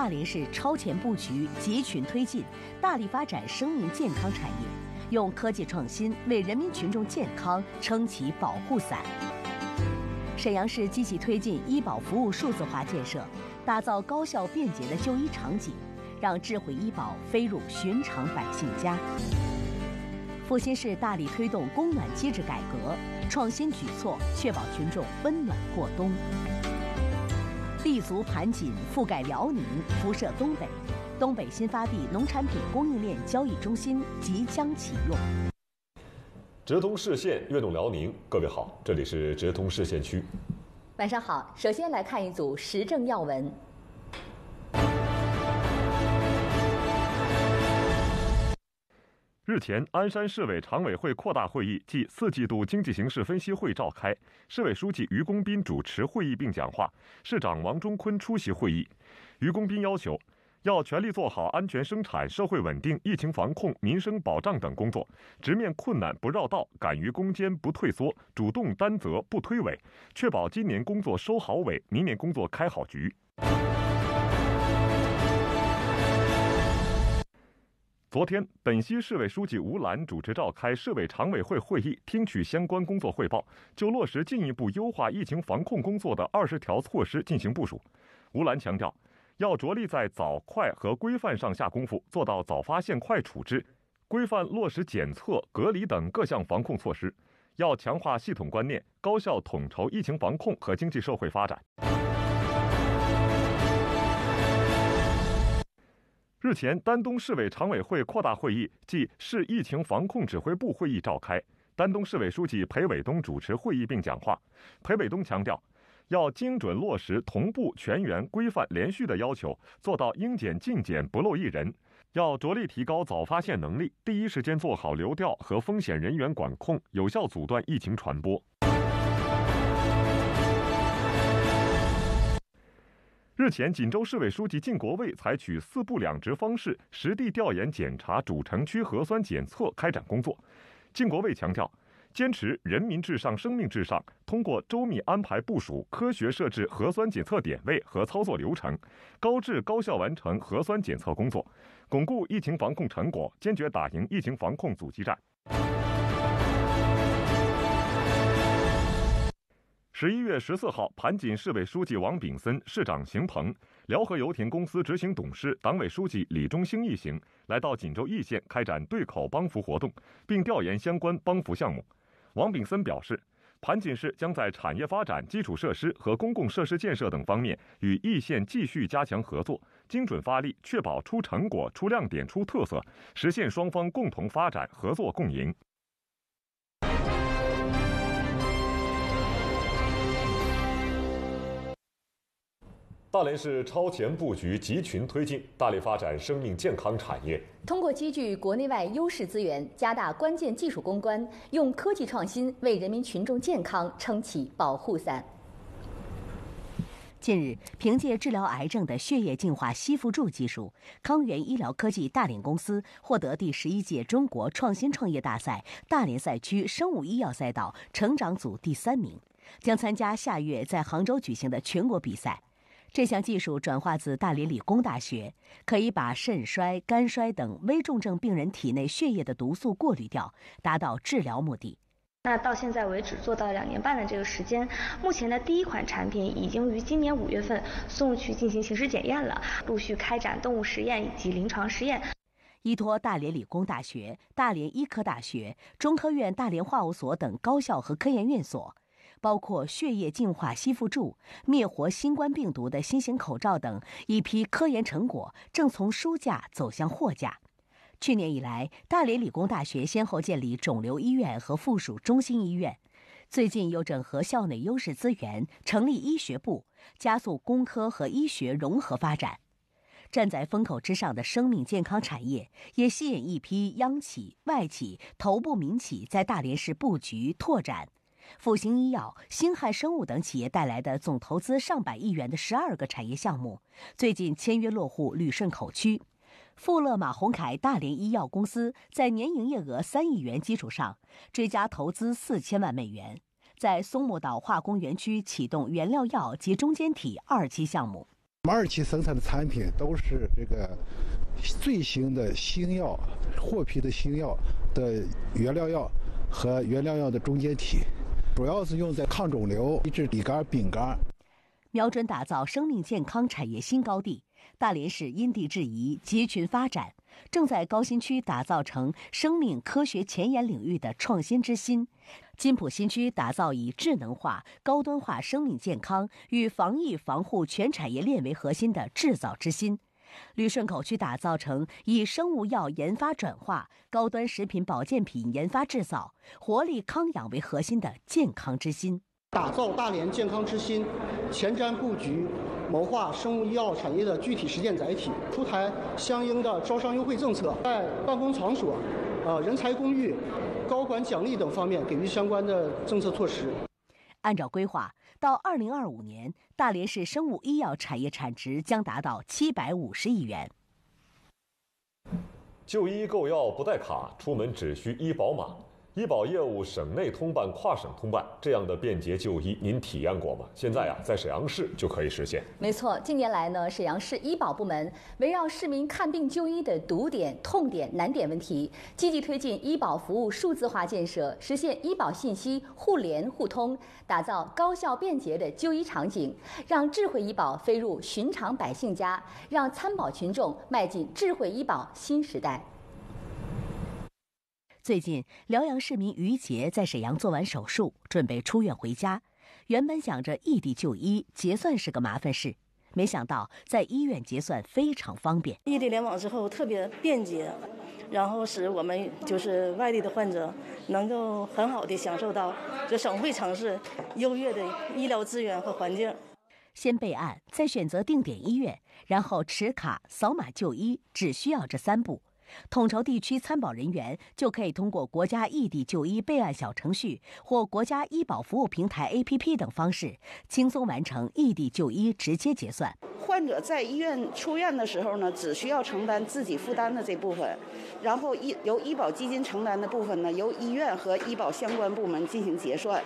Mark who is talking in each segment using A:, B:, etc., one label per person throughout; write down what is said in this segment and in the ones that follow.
A: 大连市超前布局、集群推进，大力发展生命健康产业，用科技创新为人民群众健康撑起保护伞。沈阳市积极推进医保服务数字化建设，打造高效便捷的就医场景，让智慧医保飞入寻常百姓家。阜新市大力推动供暖机制改革，创新举措，确保群众温暖过冬。立足盘锦，覆盖辽宁，辐射东北。东北新发地农产品供应链交易中心即将启用。
B: 直通市县，悦动辽宁。各位好，这里是直通市县区。
C: 晚上好，首先来看一组时政要闻。
B: 日前，鞍山市委常委会扩大会议暨四季度经济形势分析会召开，市委书记于公斌主持会议并讲话，市长王忠坤出席会议。于公斌要求，要全力做好安全生产、社会稳定、疫情防控、民生保障等工作，直面困难不绕道，敢于攻坚不退缩，主动担责不推诿，确保今年工作收好尾，明年工作开好局。昨天，本溪市委书记吴兰主持召开市委常委会会议，听取相关工作汇报，就落实进一步优化疫情防控工作的二十条措施进行部署。吴兰强调，要着力在早、快和规范上下功夫，做到早发现、快处置，规范落实检测、隔离等各项防控措施。要强化系统观念，高效统筹疫情防控和经济社会发展。日前，丹东市委常委会扩大会议暨市疫情防控指挥部会议召开。丹东市委书记裴伟东主持会议并讲话。裴伟东强调，要精准落实“同步、全员、规范、连续”的要求，做到应检尽检、不漏一人；要着力提高早发现能力，第一时间做好流调和风险人员管控，有效阻断疫情传播。日前，锦州市委书记靳国卫采取“四不两直”方式实地调研检查主城区核酸检测开展工作。靳国卫强调，坚持人民至上、生命至上，通过周密安排部署、科学设置核酸检测点位和操作流程，高质高效完成核酸检测工作，巩固疫情防控成果，坚决打赢疫情防控阻击战。十一月十四号，盘锦市委书记王炳森、市长邢鹏、辽河油田公司执行董事、党委书记李忠兴一行来到锦州义县开展对口帮扶活动，并调研相关帮扶项目。王炳森表示，盘锦市将在产业发展、基础设施和公共设施建设等方面与义县继续加强合作，精准发力，确保出成果、出亮点、出特色，实现双方共同发展、合作共赢。大连市超前布局集群推进，大力发展生命健康产业。
C: 通过积聚国内外优势资源，加大关键技术攻关，用科技创新为人民群众健康撑起保护伞。
A: 近日，凭借治疗癌症的血液净化吸附柱技术，康源医疗科技大连公司获得第十一届中国创新创业大赛大连赛区生物医药赛道成长组第三名，将参加下月在杭州举行的全国比赛。这项技术转化自大连理工大学，可以把肾衰、肝衰等危重症病人体内血液的毒素过滤掉，达到治疗目的。那
C: 到现在为止做到两年半的这个时间，目前的第一款产品已经于今年五月
A: 份送去进行形式检验了，陆续开展动物实验以及临床试验。依托大连理工大学、大连医科大学、中科院大连化物所等高校和科研院所。包括血液净化吸附柱、灭活新冠病毒的新型口罩等一批科研成果，正从书架走向货架。去年以来，大连理工大学先后建立肿瘤医院和附属中心医院，最近又整合校内优势资源，成立医学部，加速工科和医学融合发展。站在风口之上的生命健康产业，也吸引一批央企、外企、头部民企在大连市布局拓展。复星医药、星汉生物等企业带来的总投资上百亿元的十二个产业项目，最近签约落户旅顺口区。富勒马宏凯大连医药公司在年营业额三亿元基础上，追加投资四千万美元，在松木岛化工园区启动原料药及中间体二期项目。
C: 二期生产的产品都是这个最新的新药，获批的新药的原料药和原料药的中间体。主要是用在抗肿瘤、抑制乙肝、丙肝。
A: 瞄准打造生命健康产业新高地，大连市因地制宜、集群发展，正在高新区打造成生命科学前沿领域的创新之心；金浦新区打造以智能化、高端化生命健康与防疫防护全产业链为核心的制造之心。旅顺口区打造成以生物药研发转化、高端食品保健品研发制造、活力康养为核心的健康之心，打造大连健康之心，前瞻布局，谋划生物医药产业的具体实践载体，出台相应的招商优惠政
C: 策，在办公场所、呃人才公寓、高管奖励等方面给予相关
A: 的政策措施。按照规划，到二零二五年，大连市生物医药产业产值将达到七百五十亿元。
B: 就医购药不带卡，出门只需医保码。医保业务省内通办、跨省通办，这样的便捷就医您体验过吗？现在啊，在沈阳市就可以实现。
C: 没错，近年来呢，沈阳市医保部门围绕市民看病就医的堵点、痛点、难点问题，积极推进医保服务数字化建设，实现医保信息互联互通，打造高效便捷的就医场景，让智慧医保飞入寻常百姓家，让参保群众迈进智慧医保新时
A: 代。最近，辽阳市民于杰在沈阳做完手术，准备出院回家。原本想着异地就医结算是个麻烦事，没想到在医院结算非常方便。异地联网之后特别便捷，然后使我们就是外地的患者能够很好的享受到这省会城市优越的医疗资源和环境。先备案，再选择定点医院，然后持卡扫码就医，只需要这三步。统筹地区参保人员就可以通过国家异地就医备案小程序或国家医保服务平台 APP 等方式，轻松完成异地就医直接结算。
D: 患者在医院出院的时候呢，只需要承担自己负担的这部分，然后医由医保基金承担的部分呢，由医院和医保相关部门进行结算，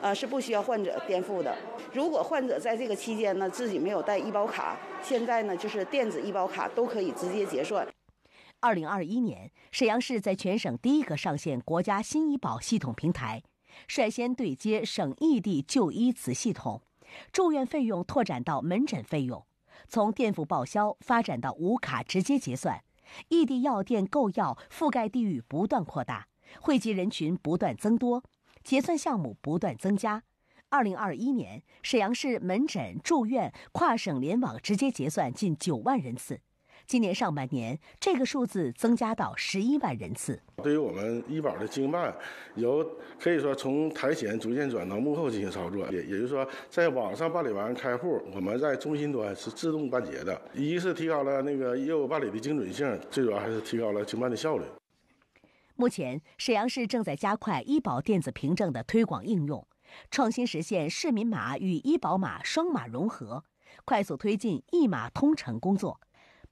D: 呃，是不需要患者垫付的。如果患者在这个期间呢自己没有带医保卡，现在呢就是电子医保卡都可以直接结算。
A: 二零二一年，沈阳市在全省第一个上线国家新医保系统平台，率先对接省异地就医子系统，住院费用拓展到门诊费用，从垫付报销发展到无卡直接结算，异地药店购药覆盖地域不断扩大，惠及人群不断增多，结算项目不断增加。二零二一年，沈阳市门诊、住院跨省联网直接结算近九万人次。今年上半年，这个数字增加到十一万人次。
C: 对于我们医保的经办，由可以说从台前逐渐转到幕后进行操作，也也就是说，在网上办理完开户，我们在中心端是自动办结的。一是提高了那个业务办理的精准性，最主要还是提高了经办的效率。
A: 目前，沈阳市正在加快医保电子凭证的推广应用，创新实现市民码与医保码双码融合，快速推进一码通城工作。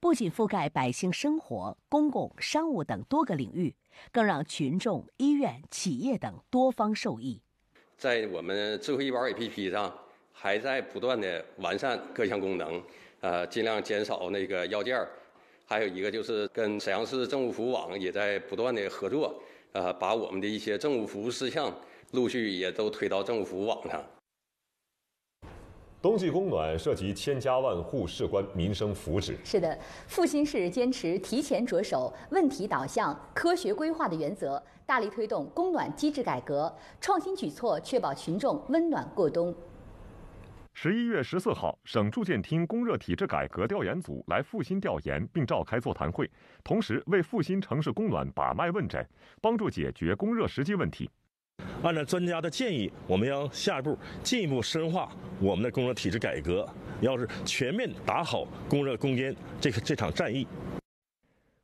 A: 不仅覆盖百姓生活、公共、商务等多个领域，更让群众、医院、企业等多方受益。在我们智慧医保 APP 上，还在不断的完善各项功能，呃，尽量减少那个药儿。还有一个就是跟沈阳市政府网也在不断的合作，呃，把我们的一些政务服务事项陆续也都推到政务服务网上。
B: 冬季供暖涉及千家万户，事关民生福祉。
C: 是的，阜新市坚持提前着手、问题导向、科学规划的原则，大力推动供暖机制改革，创新举措，确保群众温暖过冬。
B: 十一月十四号，省住建厅供热体制改革调研组来阜新调研，并召开座谈会，同时为阜新城市供暖把脉问诊，帮助解决供热实际问题。按照专家的建议，我们要下一步进一步深化我们的供热体制改革，要是全面打好供热攻坚这个这场战役。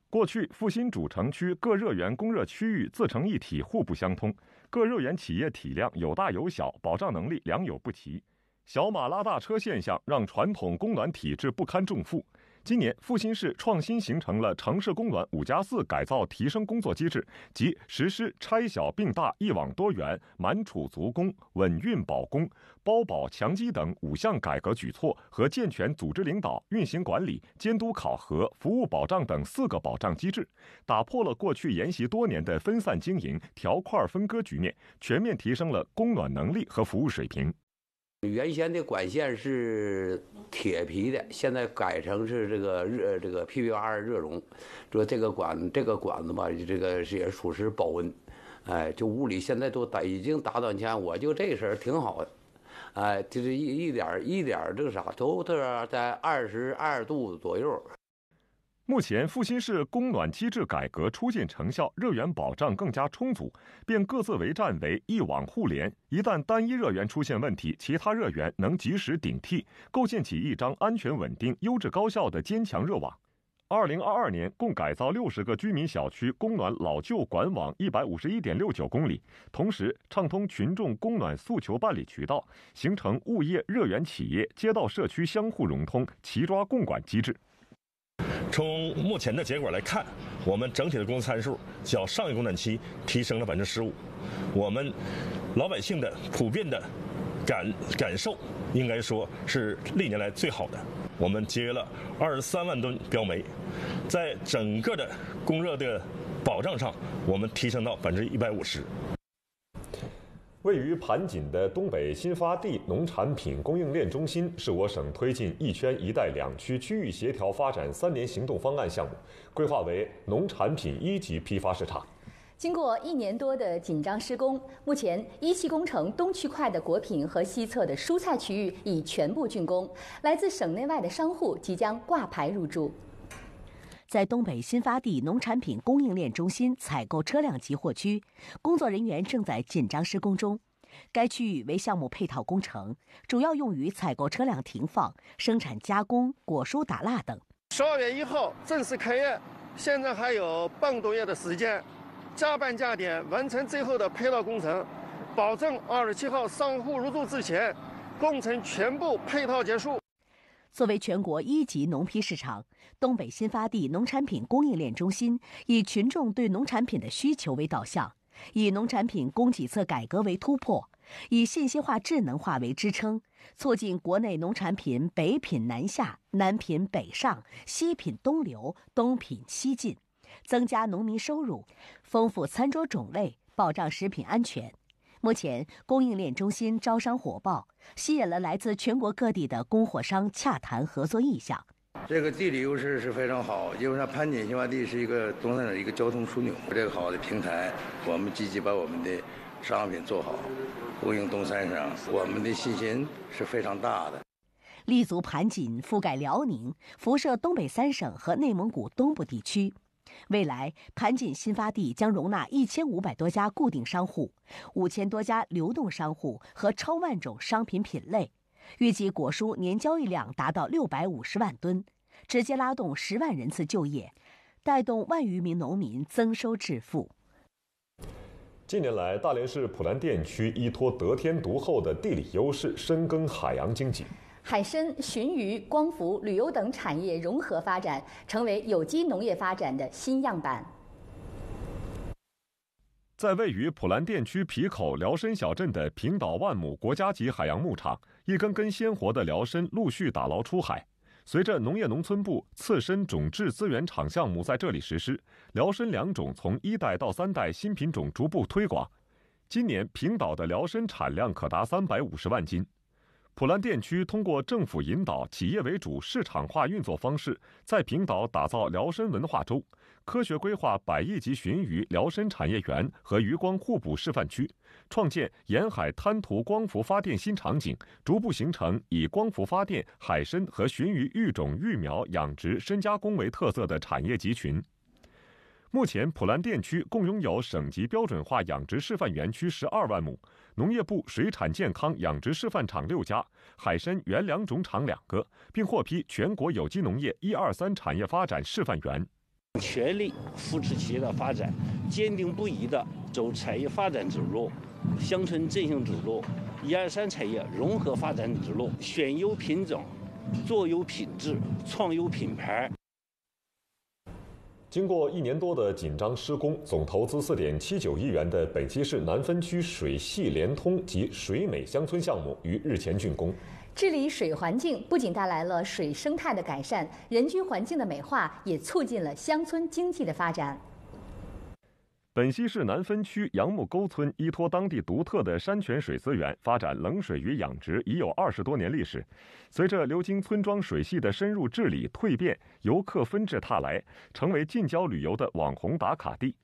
B: 过去，阜新主城区各热源供热区域自成一体，互不相通；各热源企业体量有大有小，保障能力良莠不齐，小马拉大车现象让传统供暖体制不堪重负。今年，阜新市创新形成了城市供暖“五加四”改造提升工作机制，即实施拆小并大、一网多元、满储足供、稳运保供、包保强基等五项改革举措，和健全组织领导、运行管理、监督考核、服务保障等四个保障机制，打破了过去沿袭多年的分散经营、条块分割局面，全面提升了供暖能力和服务水平。
C: 原先的管线是铁皮的，现在改成是这个热这个 P P R 热熔，说这个管这个管子吧，这个也属实保温，哎，就屋里现在都达已经达到，看我就这身儿挺好的，哎，就是一一点一点这个啥，都是在二十二度左右。
B: 目前，阜新市供暖机制改革初见成效，热源保障更加充足，便各自为战为一网互联。一旦单一热源出现问题，其他热源能及时顶替，构建起一张安全稳定、优质高效的坚强热网。二零二二年，共改造六十个居民小区供暖老旧管网一百五十一点六九公里，同时畅通群众供暖诉求办理渠道，形成物业、热源企业、街道社区相互融通、齐抓共管机制。从目前的结果来看，我们整体的工热参数较上一供暖期提升了百分之十五，我们老百姓的普遍的感感受，应该说是历年来最好的。我们节约了二十三万吨标煤，在整个的供热的保障上，我们提升到百分之一百五十。位于盘锦的东北新发地农产品供应链中心，是我省推进“一圈一带两区”区域协调发展三年行动方案项目，规划为农产品一级批发市场。
C: 经过一年多的紧张施工，目前一期工程东区块的果品和西侧的蔬菜区域已全部竣工，来自省
A: 内外的商户即将挂牌入驻。在东北新发地农产品供应链中心采购车辆集货区，工作人员正在紧张施工中。该区域为项目配套工程，主要用于采购车辆停放、生产加工、果蔬打蜡等。
C: 十二月一号正式开业，现在还有
B: 半个多月的时间，加班加点完成最后的配套工程，保证二十七号商户入住之前，工程全部配套结束。
A: 作为全国一级农批市场，东北新发地农产品供应链中心，以群众对农产品的需求为导向，以农产品供给侧改革为突破，以信息化智能化为支撑，促进国内农产品北品南下、南品北上、西品东流、东品西进，增加农民收入，丰富餐桌种类，保障食品安全。目前，供应链中心招商火爆，吸引了来自全国各地的供货商洽谈合作意向。
C: 这个地理优势是非常好，因为它盘锦新发地是一个东三省一个交通枢纽，这个好的平台，我们积极把我们的商品做好，供应东三省，我们的信心是非常大的。
A: 立足盘锦，覆盖辽宁，辐射东北三省和内蒙古东部地区。未来盘锦新发地将容纳一千五百多家固定商户，五千多家流动商户和超万种商品品类，预计果蔬年交易量达到六百五十万吨，直接拉动十万人次就业，带动万余名农民增收致富。
B: 近年来，大连市普兰店区依托得天独厚的地理优势，深耕海洋经济。
C: 海参、鲟鱼、光伏、旅游等产业融合发展，成为有机农业发展的新样板。
B: 在位于普兰店区皮口辽参小镇的平岛万亩国家级海洋牧场，一根根鲜活的辽参陆续打捞出海。随着农业农村部刺参种质资源场项目在这里实施，辽参良种从一代到三代新品种逐步推广。今年平岛的辽参产量可达三百五十万斤。普兰店区通过政府引导、企业为主、市场化运作方式，在平岛打造辽参文化周，科学规划百亿级鲟鱼辽参产业园和渔光互补示范区，创建沿海滩涂光伏发电新场景，逐步形成以光伏发电、海参和鲟鱼育种、育苗、养殖、深加工为特色的产业集群。目前，普兰店区共拥有省级标准化养殖示范园区十二万亩。农业部水产健康养殖示范场六家，海参原良种场两个，并获批全国有机农业一二三产业发展示范园。全力扶持企业的发展，坚定不移的走产业发展之路、乡村振兴之路、一二三产业融合发展之路，选优品种，做优品质，创优品牌。经过一年多的紧张施工，总投资四点七九亿元的北鸡市南分区水系联通及水美乡村项目于日前竣工。
C: 治理水环境不仅带来了水生态的改善，人居环境的美化，也促进了乡村经济的发展。
B: 本溪市南分区杨木沟村依托当地独特的山泉水资源，发展冷水鱼养殖已有二十多年历史。随着流经村庄水系的深入治理蜕变，游客纷至沓来，成为近郊旅游的网红打卡地。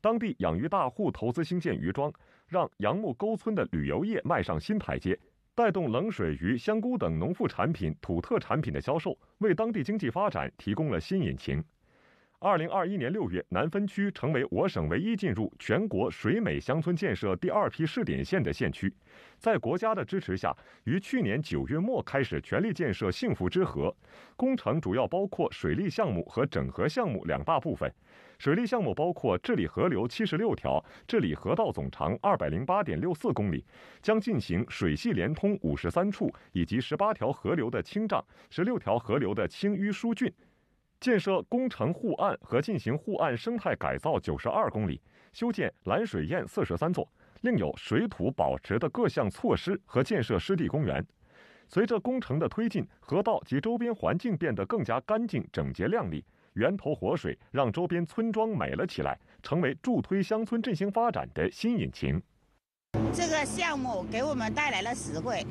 B: 当地养鱼大户投资兴建鱼庄，让杨木沟村的旅游业迈上新台阶，带动冷水鱼、香菇等农副产品、土特产品的销售，为当地经济发展提供了新引擎。二零二一年六月，南分区成为我省唯一进入全国水美乡村建设第二批试点县的县区。在国家的支持下，于去年九月末开始全力建设幸福之河工程，主要包括水利项目和整河项目两大部分。水利项目包括治理河流七十六条，治理河道总长二百零八点六四公里，将进行水系连通五十三处，以及十八条河流的清障、十六条河流的清淤疏浚。建设工程护岸和进行护岸生态改造九十二公里，修建拦水堰四十三座，另有水土保持的各项措施和建设湿地公园。随着工程的推进，河道及周边环境变得更加干净、整洁、亮丽，源头活水让周边村庄美了起来，成为助推乡村振兴发展的新引擎。
D: 这个项目给我们带来了实惠。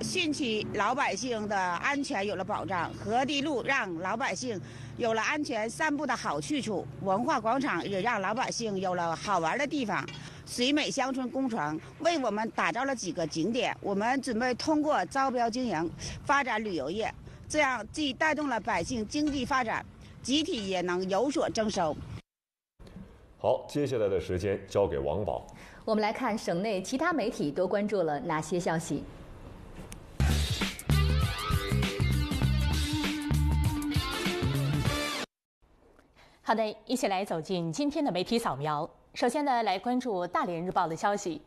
D: 汛期老百姓的安全有了保障，河堤路让老百姓有了安全散步的好去处，文化广场也让老百姓有了好玩的地方。水美乡村工程为我们打造了几个景点，我们准备通过招标经营发展旅游业，这样既带动了百姓经济发展，集体也能有所增收。
B: 好，接下来的时间交给王宝。
C: 我们来看省内其他媒体都关注了哪些消息。好的，一起来走进
D: 今天的媒体扫描。首先呢，来关注大连日报的消息。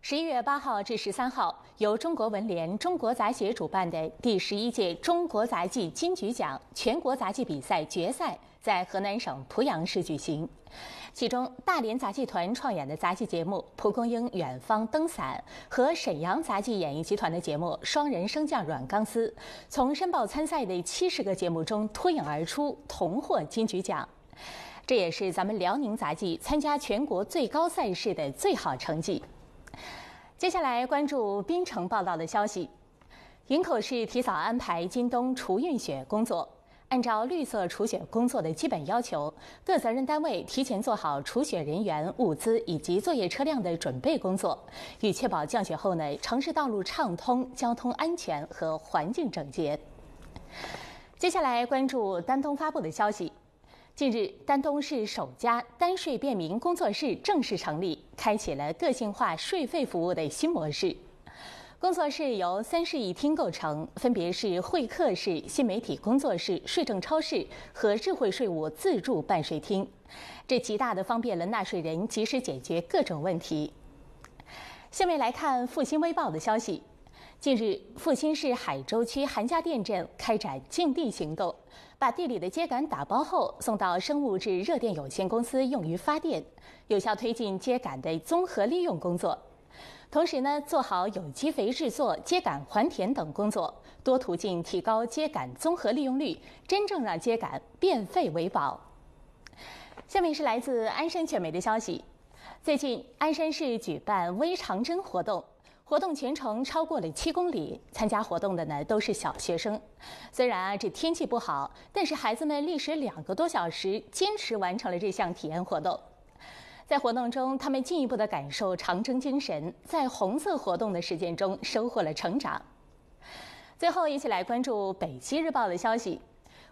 D: 十一月八号至十三号，由中国文联、中国杂协主办的第十一届中国杂技金菊奖全国杂技比赛决赛在河南省濮阳市举行。其中，大连杂技团创演的杂技节目《蒲公英》、《远方灯伞》，和沈阳杂技演艺集团的节目《双人升降软钢丝》，从申报参赛的七十个节目中脱颖而出，同获金菊奖。这也是咱们辽宁杂技参加全国最高赛事的最好成绩。接下来关注滨城报道的消息，营口市提早安排今冬除运雪工作，按照绿色除雪工作的基本要求，各责任单位提前做好除雪人员、物资以及作业车辆的准备工作，以确保降雪后呢城市道路畅通、交通安全和环境整洁。接下来关注丹东发布的消息。近日，丹东市首家“单税便民工作室”正式成立，开启了个性化税费服务的新模式。工作室由三室一厅构成，分别是会客室、新媒体工作室、税政超市和智慧税务自助办税厅，这极大的方便了纳税人及时解决各种问题。下面来看《复兴微报》的消息。近日，阜新市海州区韩家店镇开展禁地行动，把地里的秸秆打包后送到生物质热电有限公司用于发电，有效推进秸秆的综合利用工作。同时呢，做好有机肥制作、秸秆还田等工作，多途径提高秸秆综合利用率，真正让秸秆变废为宝。下面是来自鞍山全媒的消息，最近鞍山市举办微长征活动。活动全程超过了七公里，参加活动的呢都是小学生。虽然啊这天气不好，但是孩子们历时两个多小时，坚持完成了这项体验活动。在活动中，他们进一步的感受长征精神，在红色活动的实践中收获了成长。最后，一起来关注北青日报的消息。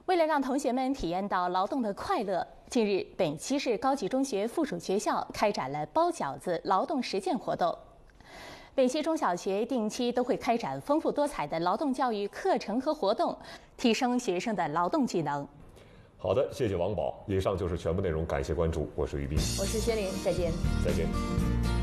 D: 为了让同学们体验到劳动的快乐，近日，北七市高级中学附属学校开展了包饺子劳动实践活动。本溪中小学定期都会开展丰富多彩的劳动教育课程和活动，提升学生的劳动技能。
B: 好的，谢谢王宝。以上就是全部内容，感谢关注，我是于斌，我
C: 是薛林，再见，
B: 再见。